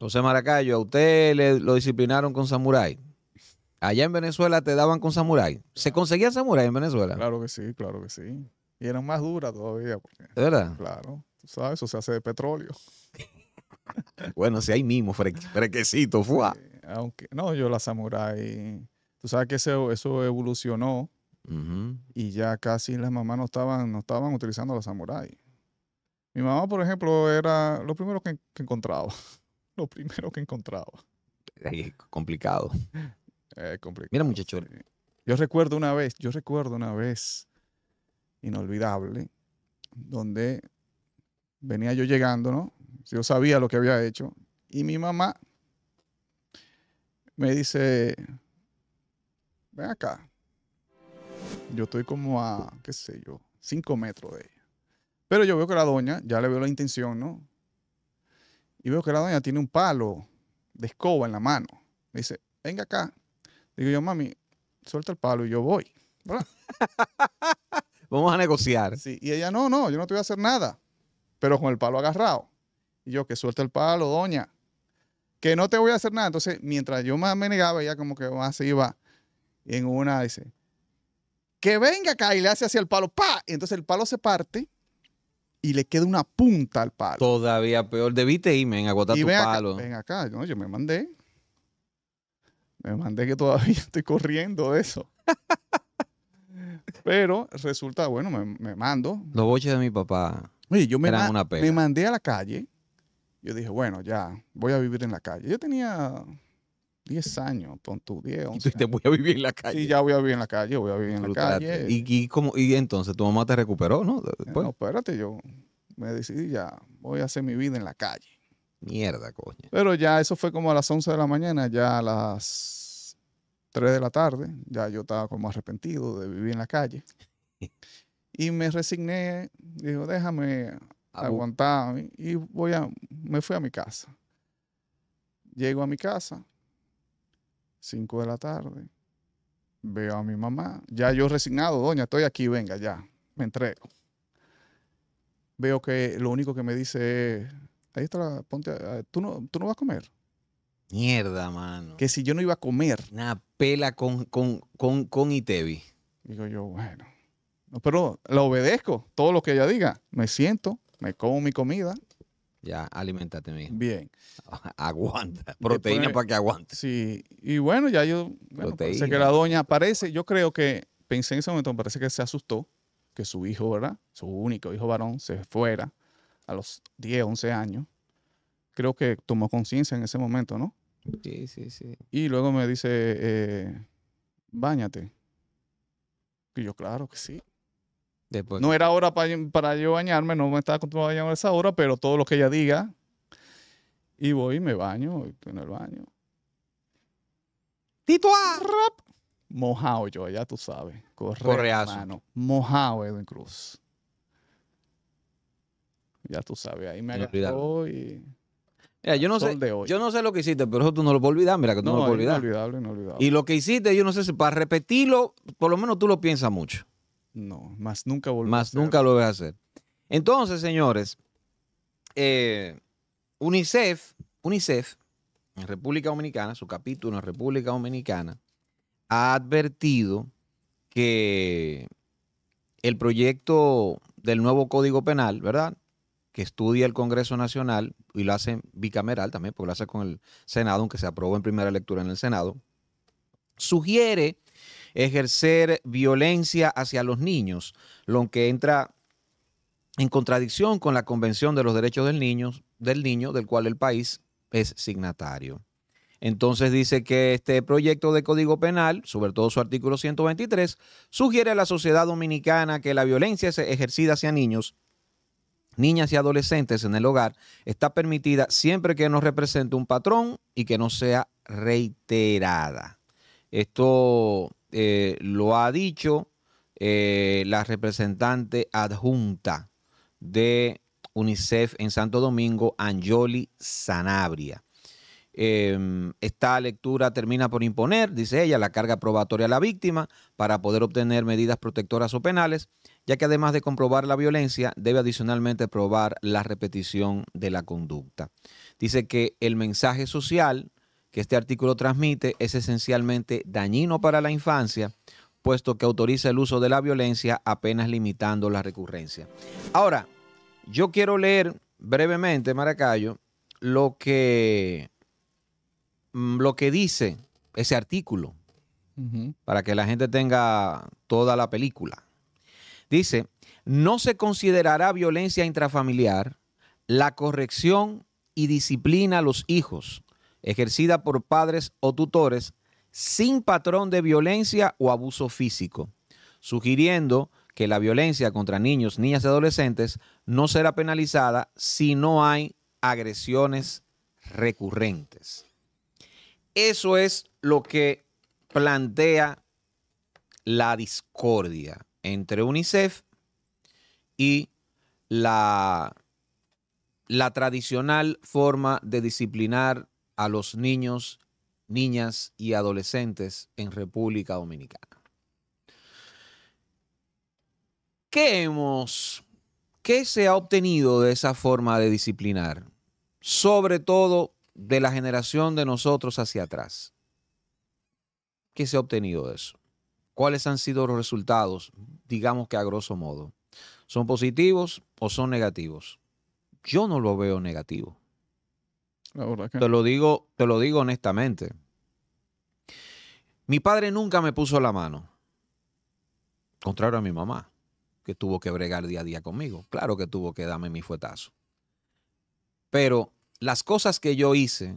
José Maracayo, a usted lo disciplinaron con Samurai. Allá en Venezuela te daban con Samurai. ¿Se conseguía Samurai en Venezuela? Claro que sí, claro que sí. Y eran más duras todavía. Porque, verdad? Claro. Tú sabes, eso se hace de petróleo. bueno, si hay mismo, frequecito, fue. aunque, no, yo la Samurai. Tú sabes que eso, eso evolucionó. Y ya casi las mamás no estaban, no estaban utilizando la samurai. Mi mamá, por ejemplo, era lo primero que, que encontraba lo primero que encontraba. Es complicado. Es complicado. Mira, muchachos. Yo recuerdo una vez, yo recuerdo una vez inolvidable, donde venía yo llegando, ¿no? Yo sabía lo que había hecho. Y mi mamá me dice, ven acá. Yo estoy como a, qué sé yo, cinco metros de ella. Pero yo veo que la doña, ya le veo la intención, ¿no? Y veo que la doña tiene un palo de escoba en la mano. dice, venga acá. Digo yo, mami, suelta el palo y yo voy. Vamos a negociar. y ella, no, no, yo no te voy a hacer nada. Pero con el palo agarrado. Y yo, que suelta el palo, doña. Que no te voy a hacer nada. Entonces, mientras yo me negaba, ella como que más se iba. Y en una dice, que venga acá y le hace hacia el palo, ¡pa! Y entonces el palo se parte y le queda una punta al palo. Todavía peor. Debiste irme en agotar tu ven palo. ven acá, yo me mandé. Me mandé que todavía estoy corriendo de eso. Pero resulta, bueno, me, mando. Los boches de mi papá. Oye, yo me, eran una me mandé a la calle. Yo dije, bueno, ya, voy a vivir en la calle. Yo tenía 10 años, con tu 10, Y te voy a vivir en la calle. Sí, ya voy a vivir en la calle, voy a vivir en la calle. ¿Y, y, y entonces tu mamá te recuperó, ¿no? Eh, no, espérate, yo me decidí ya, voy a hacer mi vida en la calle. Mierda, coño. Pero ya eso fue como a las 11 de la mañana, ya a las 3 de la tarde, ya yo estaba como arrepentido de vivir en la calle. y me resigné, digo, déjame aguantar y voy a, me fui a mi casa. Llego a mi casa, 5 de la tarde, veo a mi mamá, ya yo resignado, doña, estoy aquí, venga, ya, me entrego. Veo que lo único que me dice es, ahí está la, ponte, ¿tú no, tú vas a comer. Mierda, mano. Que si yo no iba a comer. Una pela con, con, con, con Itevi. Digo yo, bueno. Pero la obedezco, todo lo que ella diga. Me siento, me como mi comida ya, alimentate, bien. Bien. Aguanta. Proteína para que aguante. Sí. Y bueno, ya yo. Bueno, que la doña parece, yo creo que pensé en ese momento, parece que se asustó que su hijo, ¿verdad? Su único hijo varón se fuera a los 10, 11 años. Creo que tomó conciencia en ese momento, ¿no? Sí, sí, sí. Y luego me dice, eh, bañate. Y yo, claro que sí. No era hora para, yo bañarme, no me estaba acostumbrado a bañarme a esa hora, pero todo lo que ella diga. Y voy y me baño, en el baño. Tito Mojado yo, ya tú sabes. Corre, Correazo. Mojado, Edwin Cruz. Ya tú sabes, ahí me agarró y... yo no, sé, yo no sé lo que hiciste, pero eso tú no lo puedes olvidar. Mira, que tú no, Y lo que hiciste, yo no sé si para repetirlo, por lo menos tú lo piensas mucho. No, más nunca volver Más a hacer. nunca lo voy a hacer. Entonces, señores, eh, UNICEF, UNICEF, en República Dominicana, su capítulo en República Dominicana, ha advertido que el proyecto del nuevo Código Penal, ¿verdad? Que estudia el Congreso Nacional y lo hace bicameral también, porque lo hace con el Senado, aunque se aprobó en primera lectura en el Senado, sugiere ejercer violencia hacia los niños, lo que entra en contradicción con la Convención de los Derechos del Niño, del, niño, del cual el país es signatario. Entonces dice que este proyecto de Código Penal, sobre todo su artículo 123, sugiere a la sociedad dominicana que la violencia ejercida hacia niños niñas y adolescentes en el hogar está permitida siempre que no represente un patrón y que no sea reiterada. Esto eh, lo ha dicho eh, la representante adjunta de UNICEF en Santo Domingo, Anjoli Sanabria. Em, esta lectura termina por imponer, dice ella, la carga probatoria a la víctima para poder obtener medidas protectoras o penales, ya que además de comprobar la violencia, debe adicionalmente probar la repetición de la conducta. Dice que el mensaje social que este artículo transmite es esencialmente dañino para la infancia, puesto que autoriza el uso de la violencia apenas limitando la recurrencia. Ahora, yo quiero leer brevemente, Maracayo, lo que, mm, lo que dice ese artículo, para que la gente tenga toda la película. Dice, no se considerará violencia intrafamiliar la corrección y disciplina a los hijos, ejercida por padres o tutores sin patrón de violencia o abuso físico, sugiriendo que la violencia contra niños, niñas y adolescentes no será penalizada si no hay agresiones recurrentes. Eso es lo que plantea la discordia entre UNICEF y la, la tradicional forma de disciplinar a los niños, niñas y adolescentes en República Dominicana. ¿Qué hemos, qué se ha obtenido de esa forma de disciplinar? Sobre todo de la generación de nosotros hacia atrás. ¿Qué se ha obtenido de eso? ¿Cuáles han sido los resultados? Digamos que a grosso modo. ¿Son positivos o son negativos? Yo no lo veo negativo. Te lo digo, te lo digo honestamente. Mi padre nunca me puso la mano. Contrario a mi mamá, que tuvo que bregar día a día conmigo. Claro que tuvo que darme mi fuetazo. Pero las cosas que yo hice,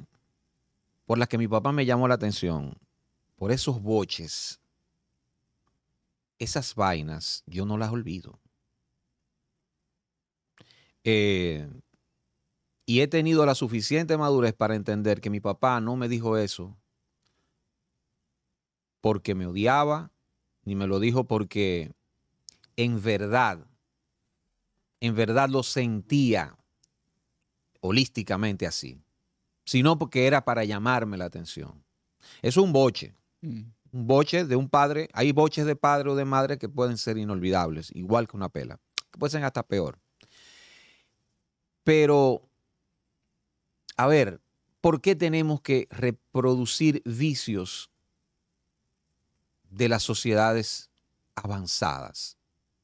por las que mi papá me llamó la atención, por esos boches, esas vainas, yo no las olvido. Eh, y he tenido la suficiente madurez para entender que mi papá no me dijo eso porque me odiaba, ni me lo dijo porque en verdad, en verdad lo sentía holísticamente así, sino porque era para llamarme la atención. Es un boche, mm. un boche de un padre. Hay boches de padre o de madre que pueden ser inolvidables, igual que una pela, que pueden ser hasta peor. Pero a ver, ¿por qué tenemos que reproducir vicios de las sociedades avanzadas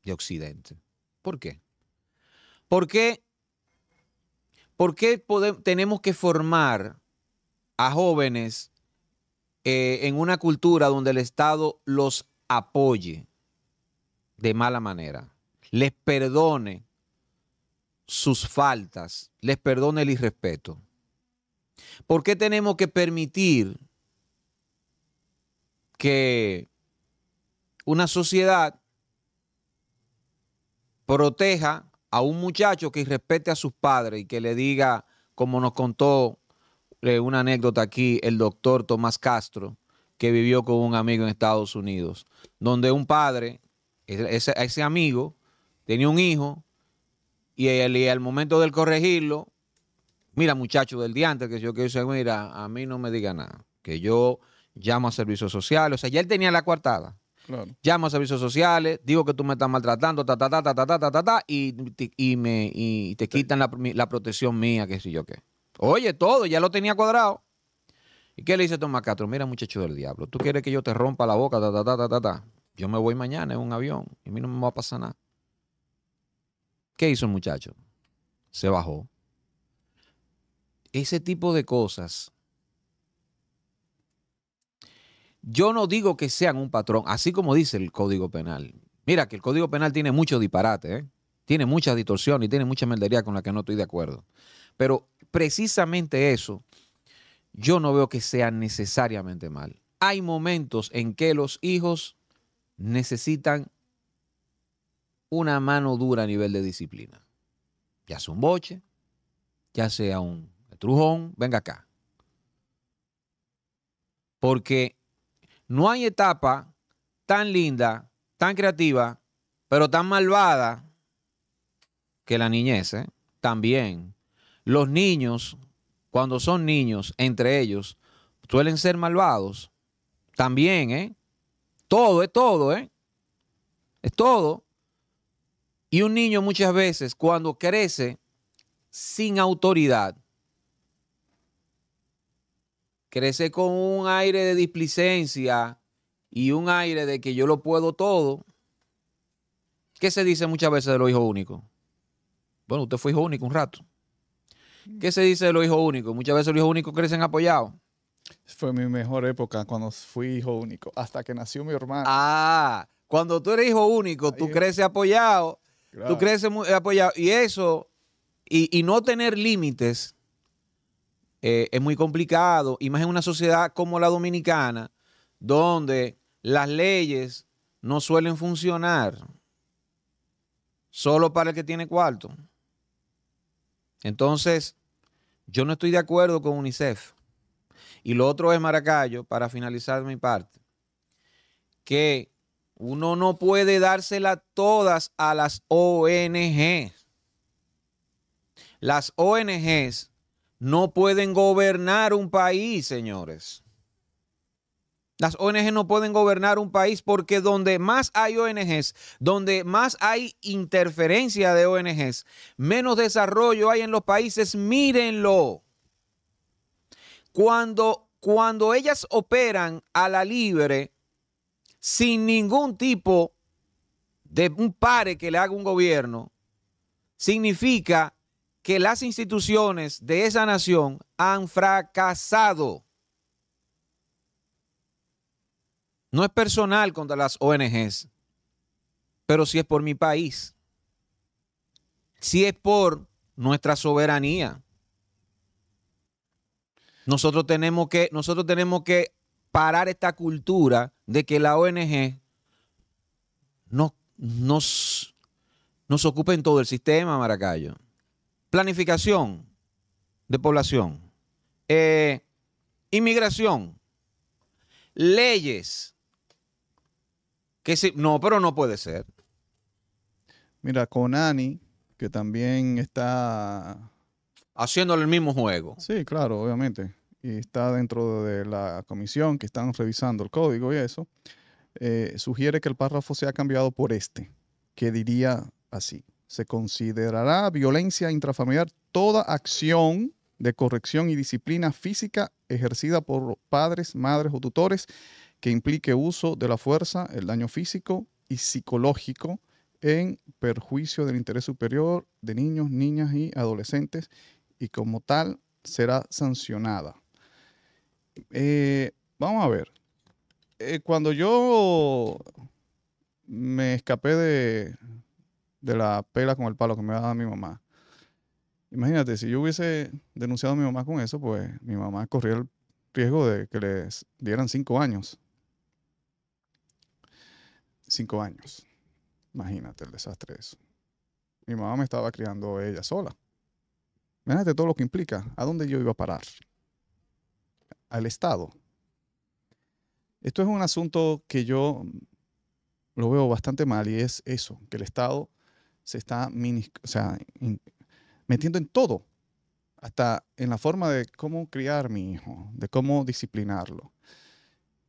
de Occidente? ¿Por qué? ¿Por qué, tenemos que formar a jóvenes eh, en una cultura donde el Estado los apoye de mala manera, les perdone sus faltas, les perdone el irrespeto? ¿Por qué tenemos que permitir que una sociedad proteja a un muchacho que respete a sus padres y que le diga, como nos contó eh, una anécdota aquí el doctor Tomás Castro, que vivió con un amigo en Estados Unidos, donde un padre, ese, ese amigo, tenía un hijo y, y al momento del corregirlo, mira muchacho del día antes, que yo que dice, mira, a mí no me diga nada, que yo llamo a servicios sociales, o sea, ya él tenía la coartada. Claro. Llamo a servicios sociales, digo que tú me estás maltratando, ta, ta, ta, ta, ta, ta, ta, y, y, me, y te quitan la, la protección mía, que sé yo qué. Oye, todo, ya lo tenía cuadrado. ¿Y qué le dice Tomás Castro? Mira, muchacho del diablo, tú quieres que yo te rompa la boca, ta, ta, ta, ta, ta, ta. Yo me voy mañana en un avión y a mí no me va a pasar nada. ¿Qué hizo el muchacho? Se bajó ese tipo de cosas. Yo no digo que sean un patrón, así como dice el Código Penal. Mira que el Código Penal tiene mucho disparate, ¿eh? tiene mucha distorsión y tiene mucha meldería con la que no estoy de acuerdo. Pero precisamente eso, yo no veo que sea necesariamente mal. Hay momentos en que los hijos necesitan una mano dura a nivel de disciplina. Ya sea un boche, ya sea un Trujón, venga acá. Porque no hay etapa tan linda, tan creativa, pero tan malvada que la niñez. ¿eh? También los niños, cuando son niños, entre ellos, suelen ser malvados. También, ¿eh? Todo es todo, ¿eh? Es todo. Y un niño muchas veces, cuando crece sin autoridad, crece con un aire de displicencia y un aire de que yo lo puedo todo. ¿Qué se dice muchas veces de los hijos únicos? Bueno, usted fue hijo único un rato. ¿Qué se dice de los hijos únicos? Muchas veces los hijos únicos crecen apoyados. Fue mi mejor época cuando fui hijo único, hasta que nació mi hermano. Ah, cuando tú eres hijo único, tú creces apoyado, tú creces eh, apoyado. Y eso, y no tener límites, eh, es muy complicado, y más en una sociedad como la dominicana, donde las leyes no suelen funcionar solo para el que tiene cuarto. Entonces, yo no estoy de acuerdo con UNICEF. Y lo otro es, Maracayo, para finalizar mi parte, que uno no puede dársela todas a las ONG. Las ONGs no pueden gobernar un país, señores. Las ONG no pueden gobernar un país porque donde más hay ONGs, donde más hay interferencia de ONGs, menos desarrollo hay en los países, mírenlo. Cuando, cuando ellas operan a la libre, sin ningún tipo de un pare que le haga un gobierno, significa que las instituciones de esa nación han fracasado. No es personal contra las ONGs, pero sí es por mi país. Sí es por nuestra soberanía. Nosotros tenemos que, nosotros tenemos que parar esta cultura de que la ONG nos, nos, nos ocupe en todo el sistema, Maracayo. Planificación de población. Eh, inmigración. Leyes. Que sí, no, pero no puede ser. Mira, Conani, que también está... Haciéndole el mismo juego. Sí, claro, obviamente. Y está dentro de la comisión que están revisando el código y eso. Eh, sugiere que el párrafo sea cambiado por este, que diría así se considerará violencia intrafamiliar toda acción de corrección y disciplina física ejercida por padres, madres o tutores que implique uso de la fuerza, el daño físico y psicológico en perjuicio del interés superior de niños, niñas y adolescentes y como tal será sancionada. Eh, vamos a ver. Eh, cuando yo me escapé de, de la pela con el palo que me daba mi mamá. Imagínate, si yo hubiese denunciado a mi mamá con eso, pues mi mamá corría el riesgo de que les dieran cinco años. Cinco años. Imagínate el desastre de eso. Mi mamá me estaba criando ella sola. Imagínate todo lo que implica. ¿A dónde yo iba a parar? Al Estado. Esto es un asunto que yo lo veo bastante mal y es eso, que el Estado se está metiendo en todo, hasta en la forma de cómo criar a mi hijo, de cómo disciplinarlo.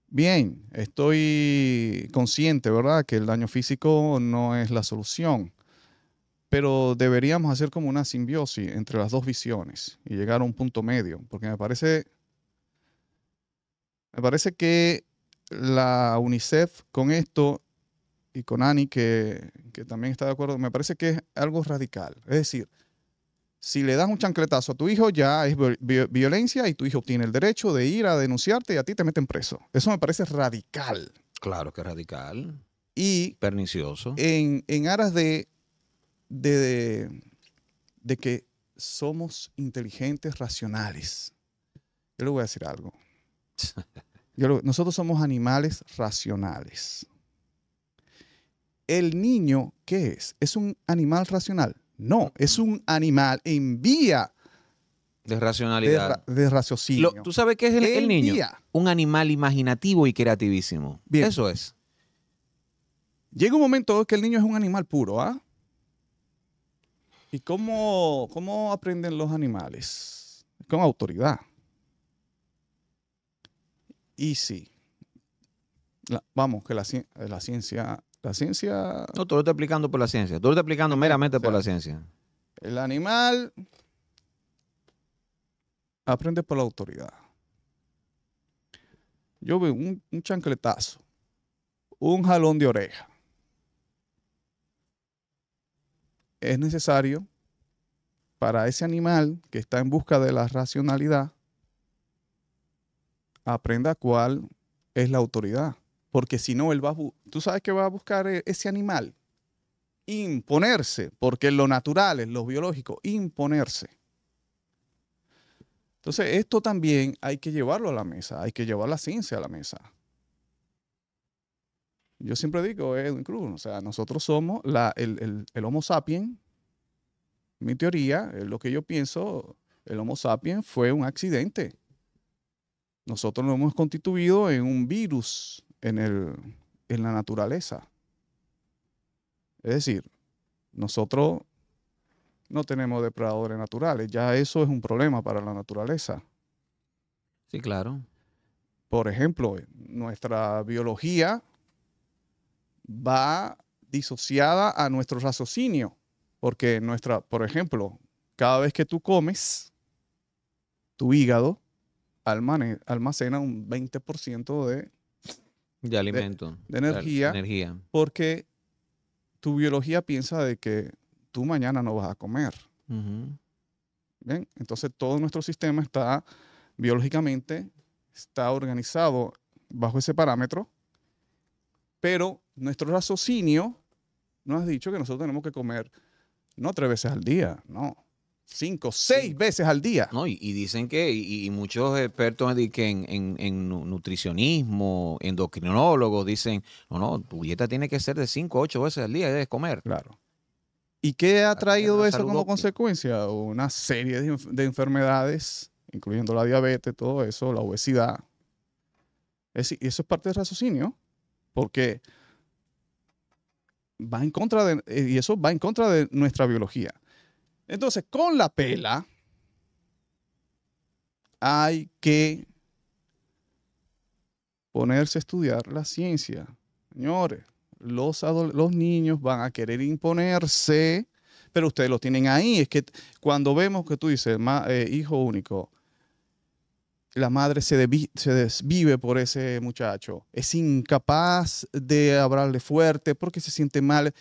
Bien, estoy consciente, ¿verdad?, que el daño físico no es la solución, pero deberíamos hacer como una simbiosis entre las dos visiones y llegar a un punto medio, porque me parece, me parece que la UNICEF con esto y con Ani, que, también está de acuerdo, me parece que es algo radical. Es decir, si le das un chancletazo a tu hijo, ya es violencia y tu hijo tiene el derecho de ir a denunciarte y a ti te meten preso. Eso me parece radical. Claro que radical. Y pernicioso. En, aras de, de, que somos inteligentes, racionales. Yo le voy a decir algo. nosotros somos animales racionales el niño, ¿qué es? ¿Es un animal racional? No, es un animal en vía de racionalidad. De, raciocinio. ¿Tú sabes qué es el, niño? Un animal imaginativo y creativísimo. Bien. Eso es. Llega un momento que el niño es un animal puro, ¿ah? ¿Y cómo, cómo aprenden los animales? Con autoridad. Y sí. vamos, que la ciencia la ciencia... No, tú lo estás aplicando por la ciencia. Todo lo estás aplicando meramente por la ciencia. El animal aprende por la autoridad. Yo veo un chancletazo, un jalón de oreja. Es necesario para ese animal que está en busca de la racionalidad, aprenda cuál es la autoridad porque si no, el va tú sabes que va a buscar eh, ese animal, imponerse, porque lo natural es lo biológico, imponerse. Entonces, esto también hay que llevarlo a la mesa, hay que llevar la ciencia a la mesa. Yo siempre digo, eh, Edwin Cruz, o sea, nosotros somos el, Homo sapiens, mi teoría, eh, lo que yo pienso, el Homo sapiens fue un accidente. Nosotros lo hemos constituido en un virus, en, el, en la naturaleza. Es decir, nosotros no tenemos depredadores naturales, ya eso es un problema para la naturaleza. Sí, claro. Por ejemplo, nuestra biología va disociada a nuestro raciocinio, porque nuestra, por ejemplo, cada vez que tú comes, tu hígado almacena un 20% de de alimento. De, energía, Porque tu biología piensa de que tú mañana no vas a comer. entonces todo nuestro sistema está biológicamente, está organizado bajo ese parámetro, pero nuestro raciocinio nos ha dicho que nosotros tenemos que comer no tres veces al día, no, Cinco, seis veces al día. No, y, dicen que, y, muchos expertos en, en, nutricionismo, endocrinólogos, dicen, no, no, tu dieta tiene que ser de cinco a ocho veces al día, debes comer. Claro. ¿Y qué ha traído eso como consecuencia? Una serie de, enfermedades, incluyendo la diabetes, todo eso, la obesidad. y eso es parte del raciocinio, porque va en contra de, eh, y eso va en contra de nuestra biología. Entonces, con la pela hay que ponerse a estudiar la ciencia. Señores, los, niños van a querer imponerse, pero ustedes lo tienen ahí. Es que cuando vemos que tú dices, eh, hijo único, la madre se, se, desvive por ese muchacho, es incapaz de hablarle fuerte porque se siente mal.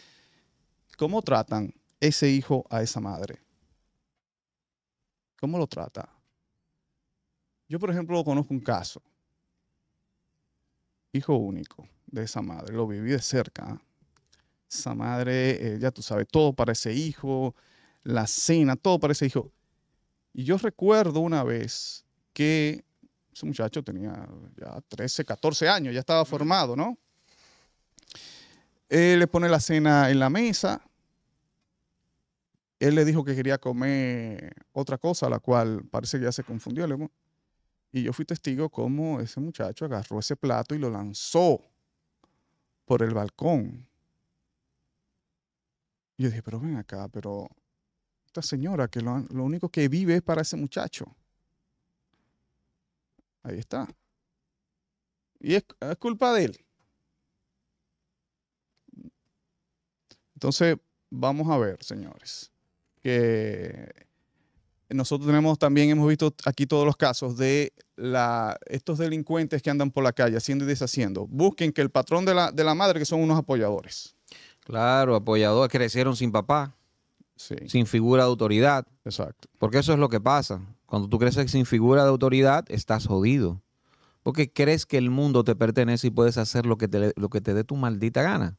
¿Cómo tratan ese hijo a esa madre? ¿Cómo lo trata? Yo, por ejemplo, conozco un caso, hijo único de esa madre, lo viví de cerca. ¿ah? Esa madre, eh, ya tú sabes, todo para ese hijo, la cena, todo para ese hijo. Y yo recuerdo una vez que ese muchacho tenía ya 13, 14 años, ya estaba formado, ¿no? Él eh, le pone la cena en la mesa él le dijo que quería comer otra cosa, la cual parece que ya se confundió. Y yo fui testigo cómo ese muchacho agarró ese plato y lo lanzó por el balcón. Y yo dije, pero ven acá, pero esta señora que lo, único que vive es para ese muchacho. Ahí está. Y es, culpa de él. Entonces, vamos a ver, señores que nosotros tenemos también, hemos visto aquí todos los casos de la, estos delincuentes que andan por la calle haciendo y deshaciendo. Busquen que el patrón de la, madre, que son unos apoyadores. Claro, apoyadores crecieron sin papá, sin figura de autoridad. Exacto. Porque eso es lo que pasa. Cuando tú creces sin figura de autoridad, estás jodido. Porque crees que el mundo te pertenece y puedes hacer lo que lo que te dé tu maldita gana.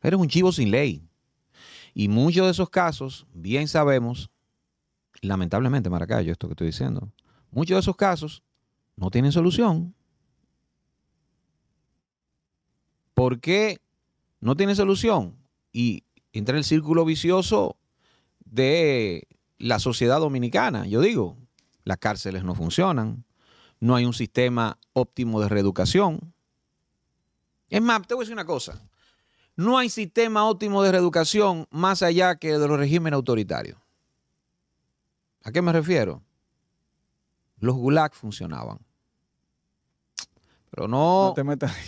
Eres un chivo sin ley. Y muchos de esos casos, bien sabemos, lamentablemente, Maracayo, esto que estoy diciendo, muchos de esos casos no tienen solución. ¿Por qué no tiene solución? Y entra en el círculo vicioso de la sociedad dominicana. Yo digo, las cárceles no funcionan, no hay un sistema óptimo de reeducación. Es más, te voy a decir una cosa. No hay sistema óptimo de reeducación más allá que de los regímenes autoritarios. ¿A qué me refiero? Los gulag funcionaban. Pero no. No te metas ahí.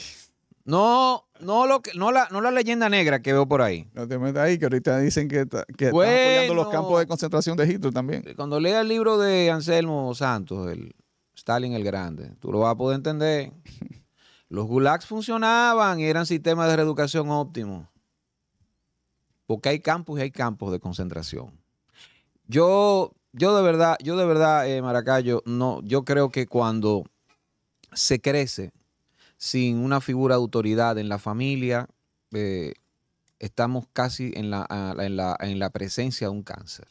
No, no, no, la, no la leyenda negra que veo por ahí. No te metas ahí, que ahorita dicen que, están apoyando los campos de concentración de Egipto también. Cuando lea el libro de Anselmo Santos, el Stalin el Grande, tú lo vas a poder entender. Los gulags funcionaban eran sistemas de reeducación óptimo. Porque hay campos y hay campos de concentración. Yo, yo de verdad, yo de verdad, eh, Maracayo, no, yo creo que cuando se crece sin una figura de autoridad en la familia, eh, estamos casi en la, en, la, presencia de un cáncer.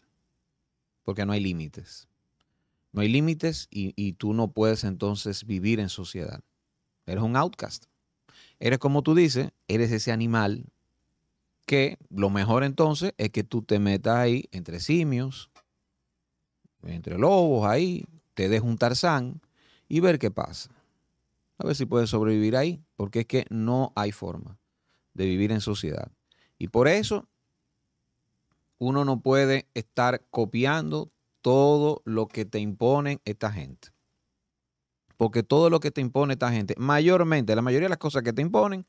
Porque no hay límites. No hay límites y tú no puedes entonces vivir en sociedad. Eres un outcast. Eres como tú dices, eres ese animal que lo mejor entonces es que tú te metas ahí entre simios, entre lobos ahí, te des un tarzán y ver qué pasa. A ver si puedes sobrevivir ahí, porque es que no hay forma de vivir en sociedad. Y por eso uno no puede estar copiando todo lo que te imponen esta gente porque todo lo que te impone esta gente, mayormente, la mayoría de las cosas que te imponen,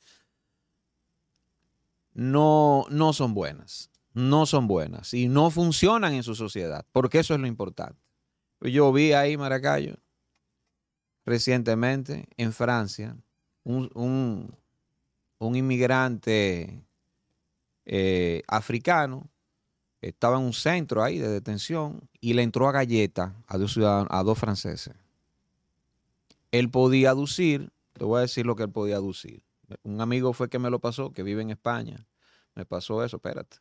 no, no son buenas, no son buenas y no funcionan en su sociedad, porque eso es lo importante. Yo vi ahí, Maracayo, recientemente en Francia, un, un, inmigrante eh, africano estaba en un centro ahí de detención y le entró a galleta a a dos franceses él podía aducir, te voy a decir lo que él podía aducir. Un amigo fue que me lo pasó, que vive en España. Me pasó eso, espérate.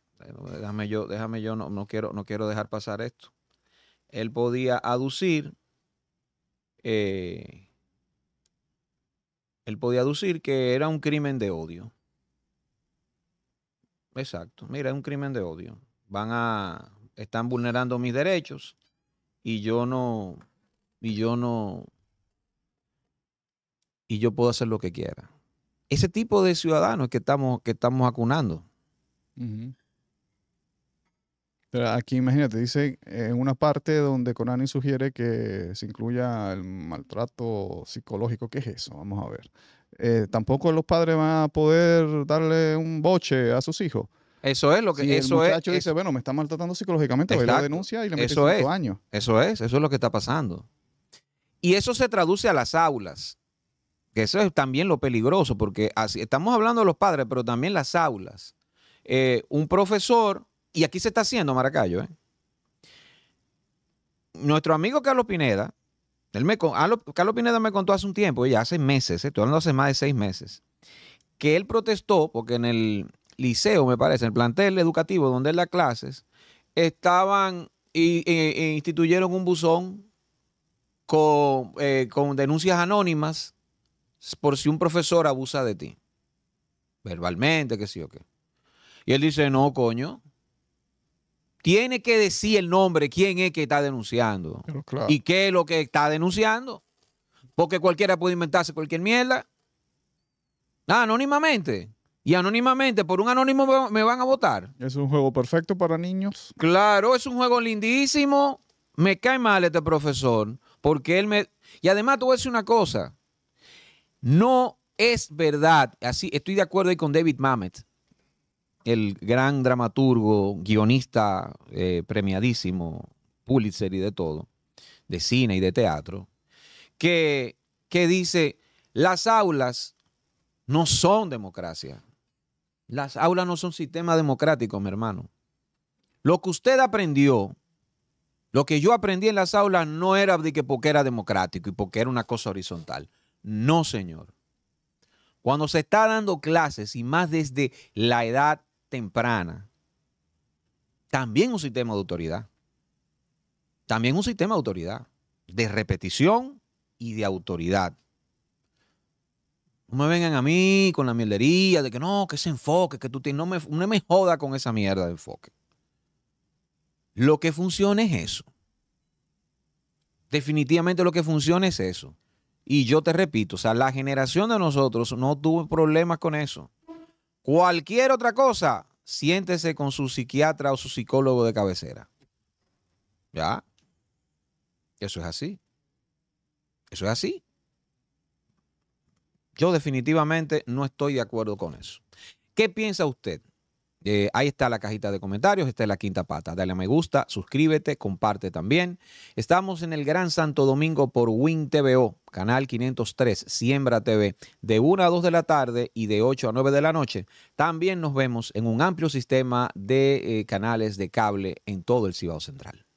Déjame yo, déjame yo, no, no quiero, no quiero dejar pasar esto. Él podía aducir, eh, él podía aducir que era un crimen de odio. Exacto, mira, es un crimen de odio. Van a, están vulnerando mis derechos y yo no, y yo no, y yo puedo hacer lo que quiera. Ese tipo de ciudadanos que estamos, que estamos acunando. Pero aquí imagínate, dice en eh, una parte donde Conani sugiere que se incluya el maltrato psicológico, ¿qué es eso? Vamos a ver. Eh, tampoco los padres van a poder darle un boche a sus hijos. Eso es lo que eso el muchacho dice, bueno, me está maltratando psicológicamente, voy a denuncia y le meto cinco es, años. Eso es, eso es lo que está pasando. Y eso se traduce a las aulas eso es también lo peligroso, porque así, estamos hablando de los padres, pero también las aulas. Eh, un profesor, y aquí se está haciendo Maracayo, ¿eh? nuestro amigo Carlos Pineda, él me, Carlos Pineda me contó hace un tiempo, ya hace meses, estoy hablando hace más de seis meses, que él protestó porque en el liceo, me parece, en el plantel educativo donde él da clases, estaban e, e, instituyeron un buzón con, eh, con denuncias anónimas por si un profesor abusa de ti, verbalmente, Que sí o qué. Y él dice, no, coño, tiene que decir el nombre, quién es que está denunciando y qué es lo que está denunciando. Porque cualquiera puede inventarse cualquier mierda. Anónimamente. Y anónimamente, por un anónimo me van a votar. Es un juego perfecto para niños. Claro, es un juego lindísimo. Me cae mal este profesor. Porque él me. Y además, tú voy a decir una cosa. No es verdad. Así estoy de acuerdo con David Mamet, el gran dramaturgo, guionista eh, premiadísimo, Pulitzer y de todo, de cine y de teatro, que, que dice, las aulas no son democracia. Las aulas no son sistema democrático, mi hermano. Lo que usted aprendió, lo que yo aprendí en las aulas no era de que porque era democrático y porque era una cosa horizontal. No, señor. Cuando se está dando clases y más desde la edad temprana, también un sistema de autoridad. También un sistema de autoridad, de repetición y de autoridad. No me vengan a mí con la mierdería de que no, que ese enfoque, que tú tienes, no me, no me joda con esa mierda de enfoque. Lo que funciona es eso. Definitivamente lo que funciona es eso. Y yo te repito, o sea, la generación de nosotros no tuvo problemas con eso. Cualquier otra cosa, siéntese con su psiquiatra o su psicólogo de cabecera. ¿Ya? Eso es así. Eso es así. Yo definitivamente no estoy de acuerdo con eso. ¿Qué piensa usted? Eh, ahí está la cajita de comentarios, esta es la quinta pata. Dale a me gusta, suscríbete, comparte también. Estamos en el Gran Santo Domingo por Win TVO, canal 503, Siembra TV, de 1 a 2 de la tarde y de 8 a 9 de la noche. También nos vemos en un amplio sistema de eh, canales de cable en todo el Cibao Central.